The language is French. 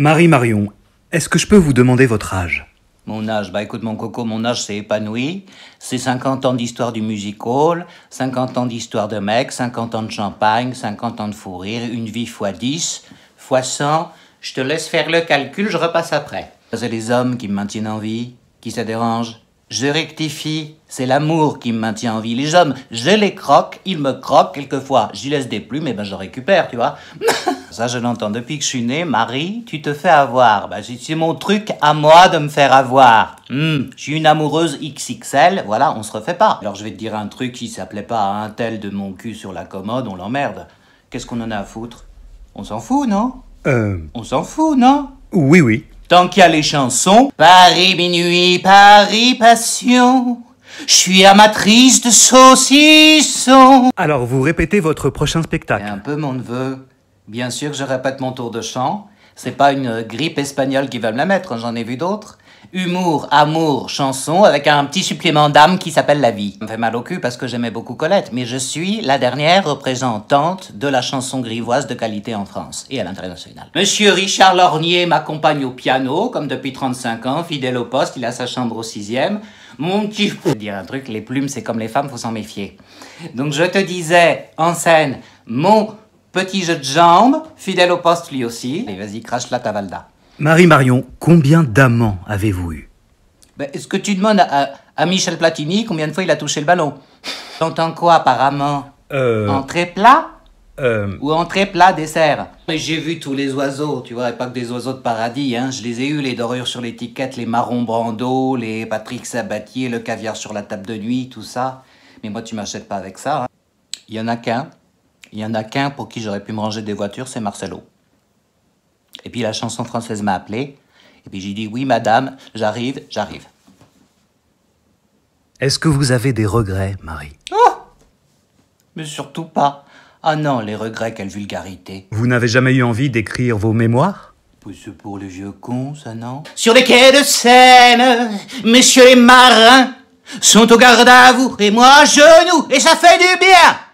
Marie Marion, est-ce que je peux vous demander votre âge mon âge, bah écoute mon coco, mon âge c'est épanoui. C'est 50 ans d'histoire du music hall, 50 ans d'histoire de mec, 50 ans de champagne, 50 ans de fou rire, une vie fois 10, fois 100. Je te laisse faire le calcul, je repasse après. C'est les hommes qui me maintiennent en vie, qui se dérangent. Je rectifie, c'est l'amour qui me maintient en vie. Les hommes, je les croque, ils me croquent quelquefois. J'y laisse des plumes, et eh ben je récupère, tu vois. Ça, je l'entends depuis que je suis né. Marie, tu te fais avoir. Bah, c'est mon truc à moi de me faire avoir. Mmh, je suis une amoureuse XXL. Voilà, on se refait pas. Alors, je vais te dire un truc qui s'appelait pas un tel de mon cul sur la commode, on l'emmerde. Qu'est-ce qu'on en a à foutre On s'en fout, non Euh. On s'en fout, non Oui, oui. Tant qu'il y a les chansons. Paris minuit, Paris passion. Je suis amatrice de saucissons. Alors, vous répétez votre prochain spectacle. un peu mon neveu. Bien sûr, je répète mon tour de chant. C'est pas une grippe espagnole qui va me la mettre, j'en ai vu d'autres. Humour, amour, chanson, avec un petit supplément d'âme qui s'appelle la vie. Ça me fait mal au cul parce que j'aimais beaucoup Colette, mais je suis la dernière représentante de la chanson grivoise de qualité en France et à l'international. Monsieur Richard Lornier m'accompagne au piano, comme depuis 35 ans, fidèle au poste, il a sa chambre au sixième. Mon petit... Dire un truc, les plumes, c'est comme les femmes, faut s'en méfier. Donc je te disais, en scène, mon Petit jeu de jambes, fidèle au poste lui aussi. Allez, vas-y, crache la tavalda. Marie-Marion, combien d'amants avez-vous eu ben, Est-ce que tu demandes à, à, Michel Platini combien de fois il a touché le ballon T'entends quoi apparemment euh... Entrée plat euh... Ou entrée plat dessert Mais j'ai vu tous les oiseaux, tu vois, et pas que des oiseaux de paradis, hein. Je les ai eus, les dorures sur l'étiquette, les marrons brando, les Patrick Sabatier, le caviar sur la table de nuit, tout ça. Mais moi, tu m'achètes pas avec ça. Hein. Il y en a qu'un. Il y en a qu'un pour qui j'aurais pu me ranger des voitures, c'est Marcelo. Et puis la chanson française m'a appelé, et puis j'ai dit oui madame, j'arrive, j'arrive. Est-ce que vous avez des regrets, Marie Oh Mais surtout pas. Ah non, les regrets, quelle vulgarité. Vous n'avez jamais eu envie d'écrire vos mémoires pour les vieux cons, ça non Sur les quais de Seine, messieurs les marins sont au garde à vous, et moi à genoux, et ça fait du bien